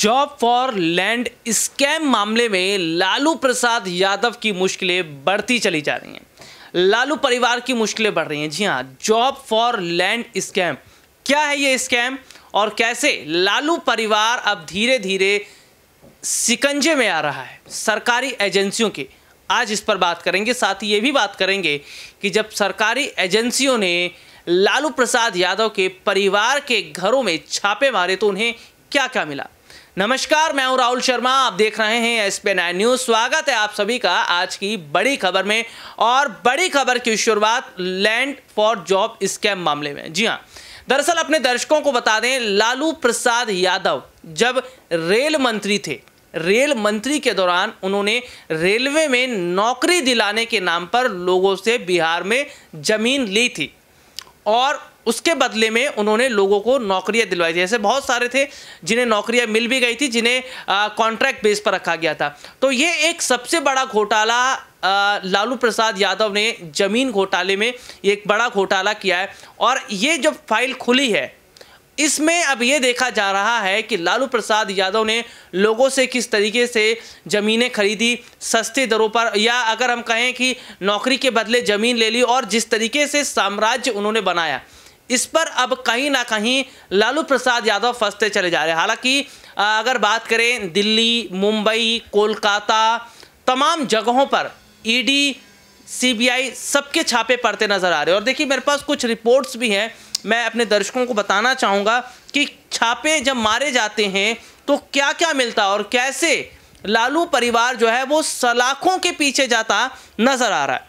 job for land scam मामले में लालू प्रसाद यादव की मुश्किलें बढ़ती चली जा रही हैं लालू परिवार की मुश्किलें बढ़ रही हैं जी हाँ जॉब फॉर लैंड स्कैम क्या है ये स्कैम और कैसे लालू परिवार अब धीरे धीरे सिकंजे में आ रहा है सरकारी एजेंसियों के आज इस पर बात करेंगे साथ ही ये भी बात करेंगे कि जब सरकारी एजेंसियों ने लालू प्रसाद यादव के परिवार के घरों में छापे मारे तो उन्हें क्या क्या मिला नमस्कार मैं हूं राहुल शर्मा आप देख रहे हैं एस पी नाइन न्यूज स्वागत है आप सभी का आज की बड़ी खबर में और बड़ी खबर की शुरुआत लैंड फॉर जॉब स्कैम मामले में जी हां दरअसल अपने दर्शकों को बता दें लालू प्रसाद यादव जब रेल मंत्री थे रेल मंत्री के दौरान उन्होंने रेलवे में नौकरी दिलाने के नाम पर लोगों से बिहार में जमीन ली थी और उसके बदले में उन्होंने लोगों को नौकरियां दिलवाई थी ऐसे बहुत सारे थे जिन्हें नौकरियां मिल भी गई थी जिन्हें कॉन्ट्रैक्ट बेस पर रखा गया था तो ये एक सबसे बड़ा घोटाला लालू प्रसाद यादव ने जमीन घोटाले में एक बड़ा घोटाला किया है और ये जब फाइल खुली है इसमें अब ये देखा जा रहा है कि लालू प्रसाद यादव ने लोगों से किस तरीके से ज़मीनें खरीदी सस्ते दरों पर या अगर हम कहें कि नौकरी के बदले ज़मीन ले ली और जिस तरीके से साम्राज्य उन्होंने बनाया इस पर अब कहीं ना कहीं लालू प्रसाद यादव फंसते चले जा रहे हैं हालांकि अगर बात करें दिल्ली मुंबई कोलकाता तमाम जगहों पर ईडी e सीबीआई सबके छापे पड़ते नज़र आ रहे हैं और देखिए मेरे पास कुछ रिपोर्ट्स भी हैं मैं अपने दर्शकों को बताना चाहूँगा कि छापे जब मारे जाते हैं तो क्या क्या मिलता और कैसे लालू परिवार जो है वो सलाखों के पीछे जाता नज़र आ रहा है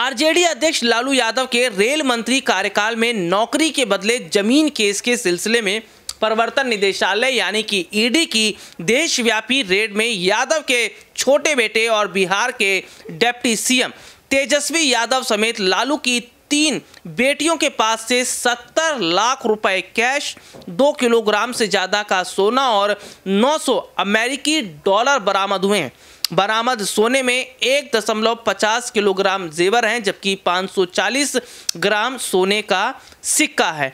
आरजेडी अध्यक्ष लालू यादव के रेल मंत्री कार्यकाल में नौकरी के बदले जमीन केस के सिलसिले में प्रवर्तन निदेशालय यानी कि ईडी की देशव्यापी रेड में यादव के छोटे बेटे और बिहार के डेप्टी सीएम तेजस्वी यादव समेत लालू की तीन बेटियों के पास से 70 लाख रुपए कैश दो किलोग्राम से ज़्यादा का सोना और 900 अमेरिकी डॉलर बरामद हुए हैं बरामद सोने में एक दशमलव पचास किलोग्राम जेवर हैं जबकि 540 ग्राम सोने का सिक्का है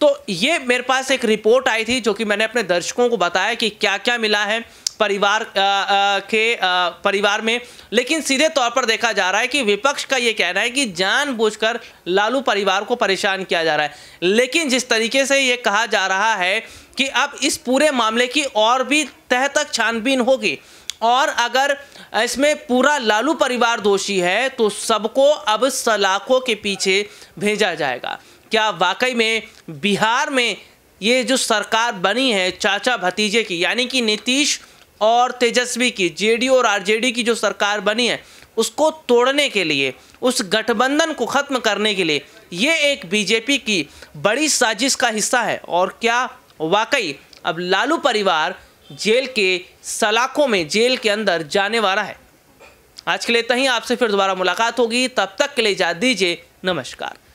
तो ये मेरे पास एक रिपोर्ट आई थी जो कि मैंने अपने दर्शकों को बताया कि क्या क्या मिला है परिवार आ, आ, के आ, परिवार में लेकिन सीधे तौर पर देखा जा रहा है कि विपक्ष का ये कहना है कि जानबूझकर लालू परिवार को परेशान किया जा रहा है लेकिन जिस तरीके से ये कहा जा रहा है कि अब इस पूरे मामले की और भी तह तक छानबीन होगी और अगर इसमें पूरा लालू परिवार दोषी है तो सबको अब सलाखों के पीछे भेजा जाएगा क्या वाकई में बिहार में ये जो सरकार बनी है चाचा भतीजे की यानी कि नीतीश और तेजस्वी की जेडीयू और आरजेडी की जो सरकार बनी है उसको तोड़ने के लिए उस गठबंधन को ख़त्म करने के लिए ये एक बीजेपी की बड़ी साजिश का हिस्सा है और क्या वाकई अब लालू परिवार जेल के सलाखों में जेल के अंदर जाने वाला है आज के लिए इतना ही आपसे फिर दोबारा मुलाकात होगी तब तक के लिए जा दीजिए नमस्कार